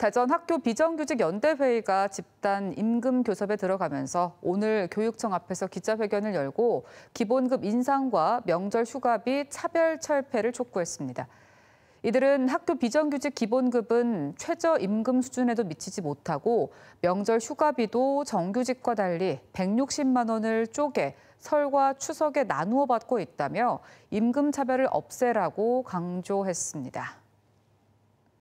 대전 학교 비정규직 연대회의가 집단 임금 교섭에 들어가면서 오늘 교육청 앞에서 기자회견을 열고 기본급 인상과 명절 휴가비 차별 철폐를 촉구했습니다. 이들은 학교 비정규직 기본급은 최저임금 수준에도 미치지 못하고 명절 휴가비도 정규직과 달리 160만 원을 쪼개 설과 추석에 나누어 받고 있다며 임금 차별을 없애라고 강조했습니다.